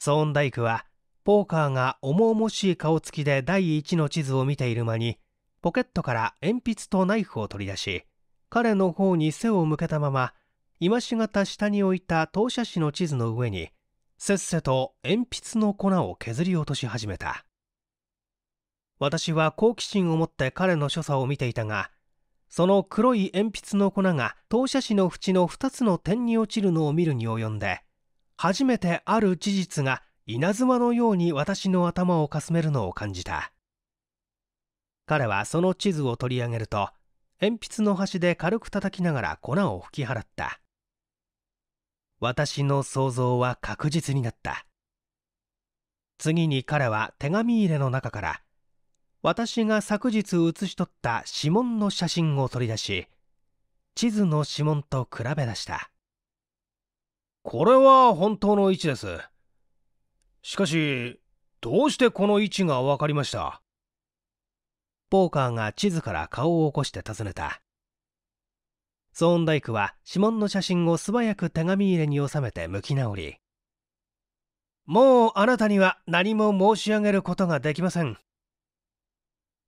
騒音大工は、ポーカーが重々しい顔つきで第一の地図を見ている間に、ポケットから鉛筆とナイフを取り出し、彼の方に背を向けたまま、今しがた下に置いた投射紙の地図の上にせっせと鉛筆の粉を削り落とし始めた私は好奇心を持って彼の所作を見ていたがその黒い鉛筆の粉が投射紙の縁の2つの点に落ちるのを見るに及んで初めてある事実が稲妻のように私の頭をかすめるのを感じた彼はその地図を取り上げると鉛筆の端で軽く叩きながら粉を吹き払った私の想像は確実になった次に彼は手紙入れの中から私が昨日写し取った指紋の写真を取り出し地図の指紋と比べ出したこれは本当の位置ですしかしどうしてこの位置が分かりましたポーカーが地図から顔を起こして尋ねたソーンダは指紋の写真を素早く手紙入れに収めて向き直りもうあなたには何も申し上げることができません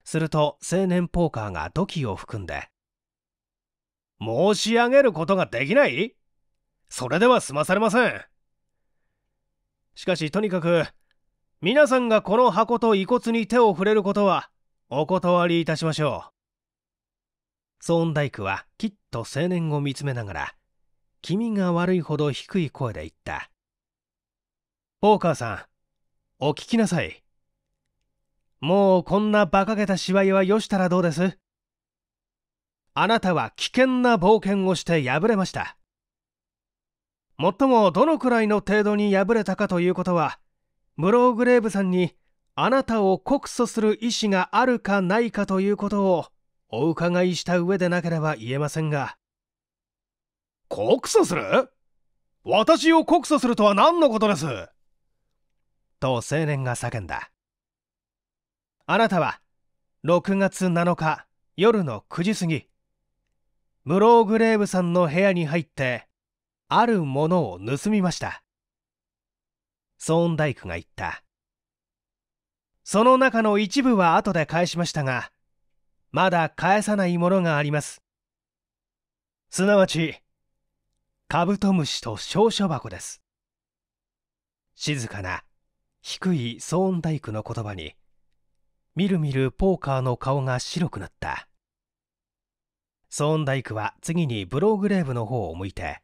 すると青年ポーカーが土器を含んで申し上げることができないそれでは済まされませんしかしとにかく皆さんがこの箱と遺骨に手を触れることはお断りいたしましょうソーン大工はきっと青年を見つめながら気味が悪いほど低い声で言ったポーカーさんお聞きなさいもうこんな馬鹿げた芝居はよしたらどうですあなたは危険な冒険をして敗れましたもっともどのくらいの程度に敗れたかということはブローグレーブさんにあなたを告訴する意思があるかないかということをお伺いした上でなければ言えませんが告訴する私を告訴するとは何のことですと青年が叫んだあなたは6月7日夜の9時過ぎムローグレーブさんの部屋に入ってあるものを盗みましたソーンダイクが言ったその中の一部は後で返しましたがまだ返さないものがありますすなわちカブトムシと小書箱です静かな低い騒音大工の言葉にみるみるポーカーの顔が白くなったソーンダイクは次にブローグレーブの方を向いて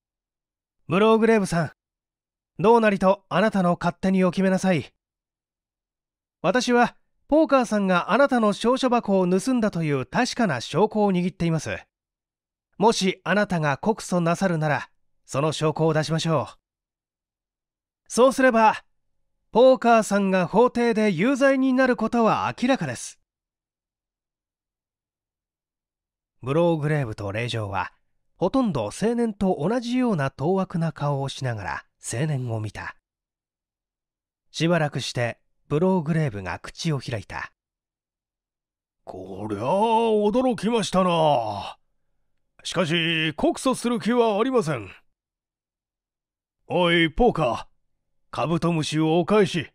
「ブローグレーブさんどうなりとあなたの勝手にお決めなさい私はポーカーさんがあなたの証書箱を盗んだという確かな証拠を握っていますもしあなたが告訴なさるならその証拠を出しましょうそうすればポーカーさんが法廷で有罪になることは明らかですブローグレーブと令嬢はほとんど青年と同じような当惑な顔をしながら青年を見たしばらくしてブローグレーブが口を開いたこりゃあ驚きましたなしかし告訴する気はありませんおいポーカーカブトムシをお返し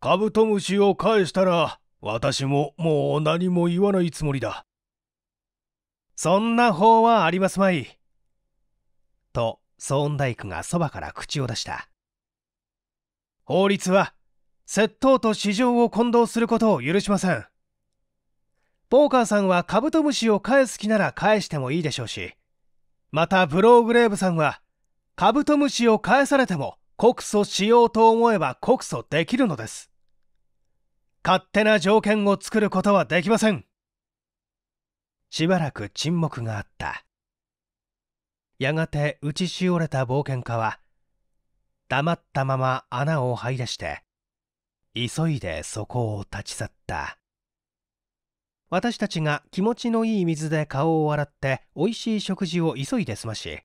カブトムシを返したら私ももう何も言わないつもりだそんな法はありますまいとソーンダイクがそばから口を出した法律は窃盗と市場を混同することを許しませんポーカーさんはカブトムシを返す気なら返してもいいでしょうしまたブローグレーブさんはカブトムシを返されても告訴しようと思えば告訴できるのです勝手な条件を作ることはできませんしばらく沈黙があったやがて打ちしおれた冒険家は黙ったまま穴を這い出して急いでそこを立ち去った私たちが気持ちのいい水で顔を洗って美味しい食事を急いで済まし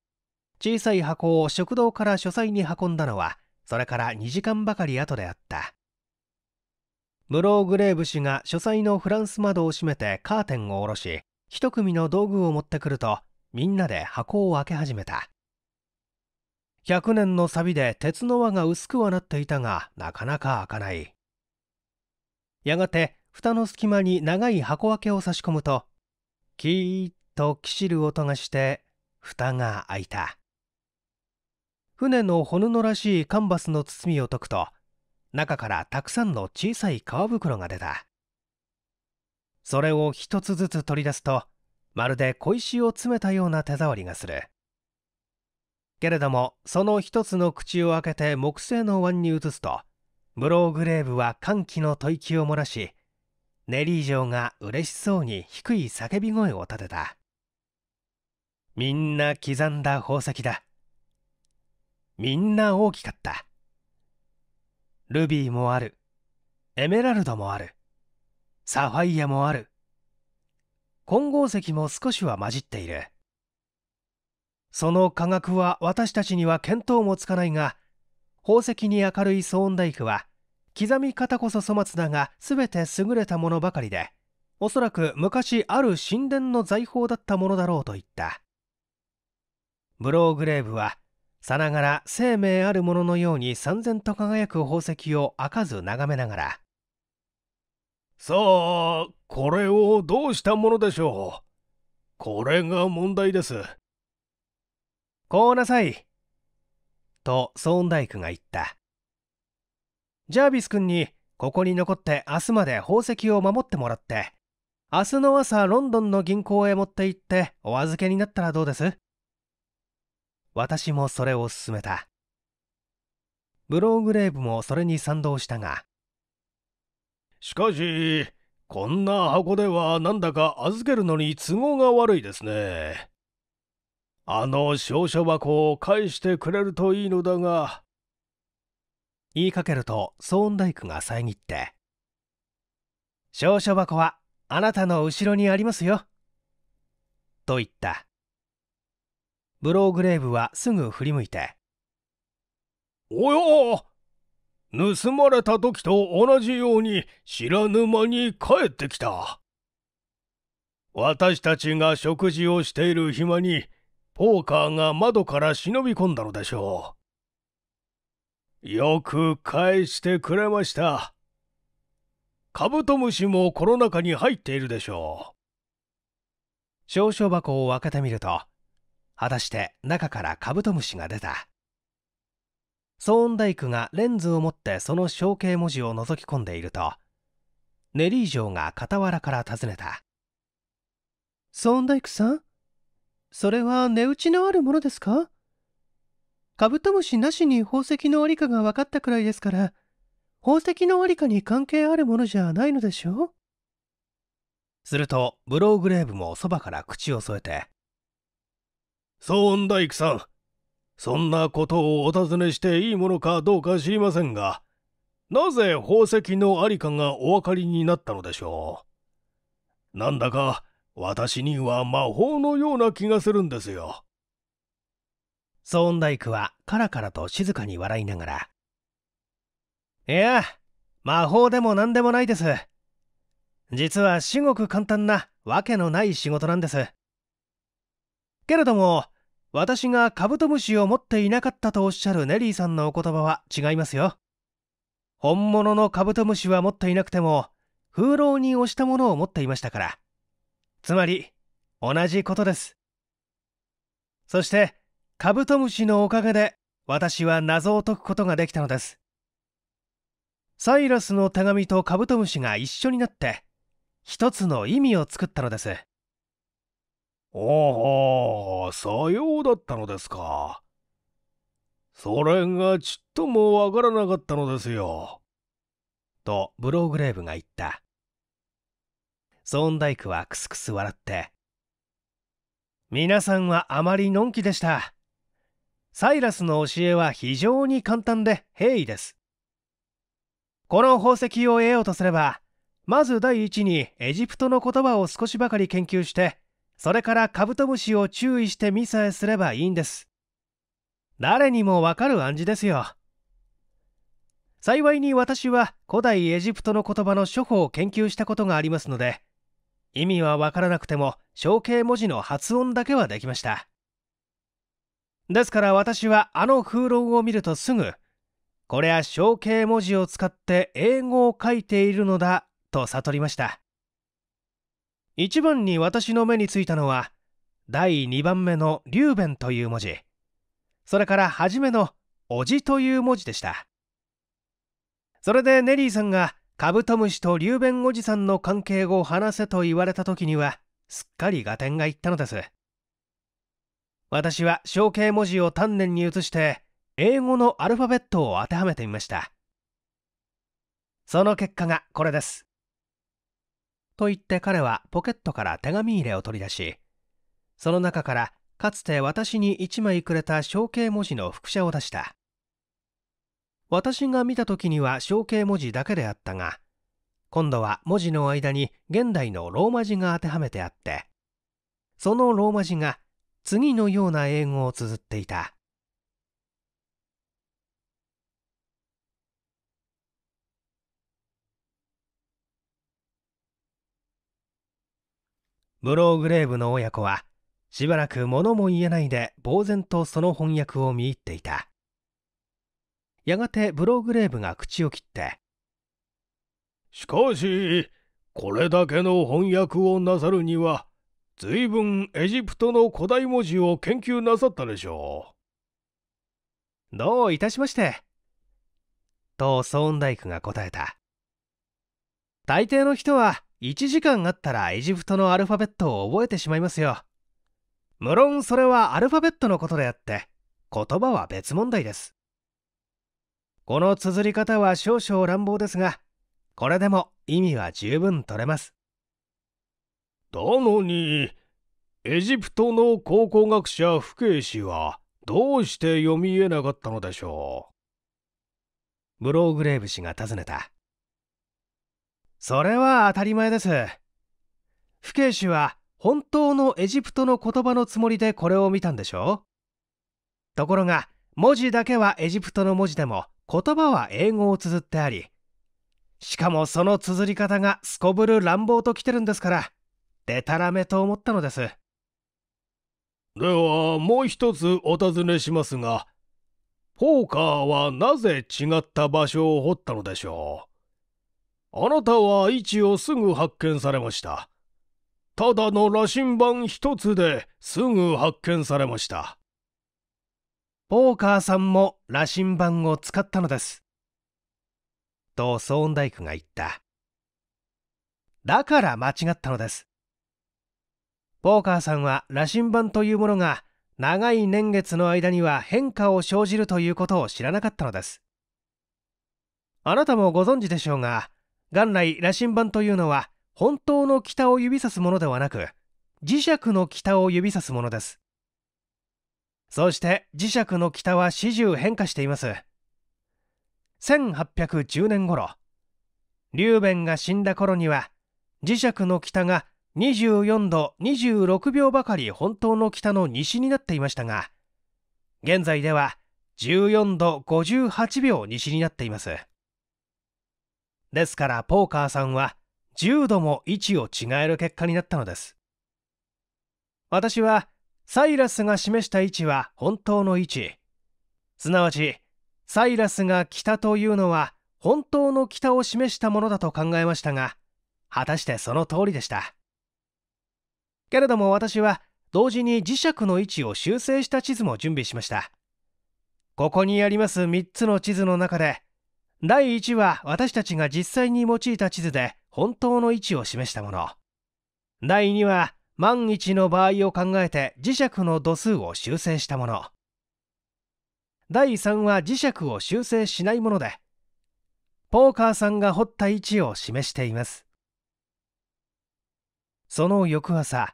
小さい箱を食堂から書斎に運んだのはそれから2時間ばかり後であったムロー・グレーブ氏が書斎のフランス窓を閉めてカーテンを下ろし一組の道具を持ってくるとみんなで箱を開け始めた100年のサビで鉄の輪が薄くはなっていたがなかなか開かないやがて蓋の隙間に長い箱開けを差し込むとキーッときしる音がして蓋が開いた船のほののらしいカンバスの包みを解くと中からたくさんの小さい皮袋が出たそれを一つずつ取り出すとまるで小石を詰めたような手触りがするけれどもその一つの口を開けて木製の腕に移すとブローグレーブは歓喜の吐息を漏らしネリー城が嬉しそうに低い叫び声を立てたみんな刻んだ宝石だみんな大きかったルビーもあるエメラルドもあるサファイアもある金剛石も少しは混じっているその科学は私たちには見当もつかないが宝石に明るいソーンダイクは刻み方こそ粗末だが全て優れたものばかりでおそらく昔ある神殿の財宝だったものだろうと言ったブローグレーブはさながら生命あるもののように三千と輝く宝石を開かず眺めながらさあこれをどうしたものでしょうこれが問題ですこうなさいとソーンダイクが言ったジャービス君にここに残って明日まで宝石を守ってもらって明日の朝ロンドンの銀行へ持って行ってお預けになったらどうです私もそれを勧めたブローグレーブもそれに賛同したがしかしこんな箱ではなんだか預けるのに都合が悪いですねあの証書箱を返してくれるといいのだが言いかけるとソーンダイクが遮って「証書箱はあなたの後ろにありますよ」と言ったブローグレーブはすぐ振り向いて「おや盗まれた時と同じように知らぬ間に帰ってきた」私たちが食事をしている暇にポーカーが窓から忍び込んだのでしょう。よく返してくれました。カブトムシもこの中に入っているでしょう。少々箱を開けてみると、果たして中からカブトムシが出た。ソーンダイクがレンズを持ってその象形文字を覗き込んでいると、ネリー城が傍らから尋ねた。ソーンダイクさんそれは値打ちのあるものですかカブトムシなしに宝石のありかが分かったくらいですから、宝石のありかに関係あるものじゃないのでしょうすると、ブローグレーブもそばから口を添えて、騒音大工さん、そんなことをお尋ねしていいものかどうか知りませんが、なぜ宝石のありかがお分かりになったのでしょう。なんだか、私には魔法のような気がするんですよ。騒音大工クはカラカラと静かに笑いながら、いや、魔法でも何でもないです。実は至極簡単なわけのない仕事なんです。けれども、私がカブトムシを持っていなかったとおっしゃるネリーさんのお言葉は違いますよ。本物のカブトムシは持っていなくても、風浪に押したものを持っていましたから。つまり、同じことです。そして、カブトムシのおかげで私は謎を解くことができたのですサイラスの手紙とカブトムシが一緒になって一つの意味を作ったのですおおさようだったのですかそれがちっともわからなかったのですよとブローグレーブが言ったソーンダイクはクスクス笑って皆さんはあまりのんきでしたサイラスの教えは非常に簡単で平易です。この宝石を得ようとすれば、まず第一にエジプトの言葉を少しばかり研究して、それからカブトムシを注意して見さえすればいいんです。誰にもわかる暗示ですよ。幸いに私は古代エジプトの言葉の処方を研究したことがありますので、意味はわからなくても象形文字の発音だけはできました。ですから私はあの風論を見るとすぐ、これは象形文字を使って英語を書いているのだと悟りました。一番に私の目についたのは、第2番目の竜弁という文字、それから初めのおじという文字でした。それでネリーさんがカブトムシと竜弁おじさんの関係を話せと言われた時には、すっかり合点がいったのです。私は象形文字を丹念に移して英語のアルファベットを当てはめてみましたその結果がこれですと言って彼はポケットから手紙入れを取り出しその中からかつて私に1枚くれた象形文字の複写を出した私が見た時には象形文字だけであったが今度は文字の間に現代のローマ字が当てはめてあってそのローマ字が次のような英語を綴っていた。ブローグレーブの親子はしばらく物も言えないで呆然とその翻訳を見入っていたやがてブローグレーブが口を切って「しかしこれだけの翻訳をなさるにはずいぶんエジプトの古代文字を研究なさったでしょう。どういたしまして。とソーンダイが答えた。大抵の人は1時間あったらエジプトのアルファベットを覚えてしまいますよ。無論それはアルファベットのことであって言葉は別問題です。この綴り方は少々乱暴ですがこれでも意味は十分取れます。だのに、エジプトの考古学者不景氏はどうして読み得なかったのでしょうブローグレーブ氏が尋ねた。それは当たり前です。不景氏は本当のエジプトの言葉のつもりでこれを見たんでしょうところが文字だけはエジプトの文字でも言葉は英語を綴ってありしかもその綴り方がすこぶる乱暴と来てるんですからでたらめと思ったのです。ではもう一つお尋ねしますが、ポーカーはなぜ違った場所を掘ったのでしょうあなたは位置をすぐ発見されました。ただの羅針盤一つですぐ発見されました。ポーカーさんも羅針盤を使ったのです。とソーンダイクが言った。だから間違ったのです。ポーカーさんは羅針盤というものが長い年月の間には変化を生じるということを知らなかったのですあなたもご存知でしょうが元来羅針盤というのは本当の北を指さすものではなく磁石の北を指さすものですそして磁石の北は始終変化しています1810年頃リューベンが死んだ頃には磁石の北が24度26秒ばかり本当の北の西になっていましたが現在では14度58秒西になっていますですからポーカーさんは10度も位置を違える結果になったのです私はサイラスが示した位置は本当の位置すなわちサイラスが北というのは本当の北を示したものだと考えましたが果たしてその通りでしたけれども私は同時に磁石の位置を修正した地図も準備しましたここにあります3つの地図の中で第1は私たちが実際に用いた地図で本当の位置を示したもの第2は万一の場合を考えて磁石の度数を修正したもの第3は磁石を修正しないものでポーカーさんが掘った位置を示していますその翌朝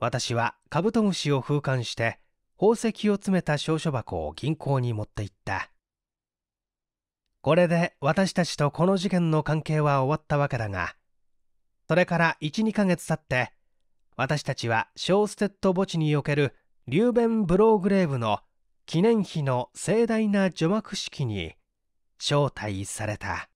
私はカブトムシを封間して宝石を詰めた証書箱を銀行に持って行ったこれで私たちとこの事件の関係は終わったわけだがそれから12ヶ月経って私たちはショーステッド墓地におけるリューベン・ブローグレーブの記念碑の盛大な除幕式に招待された。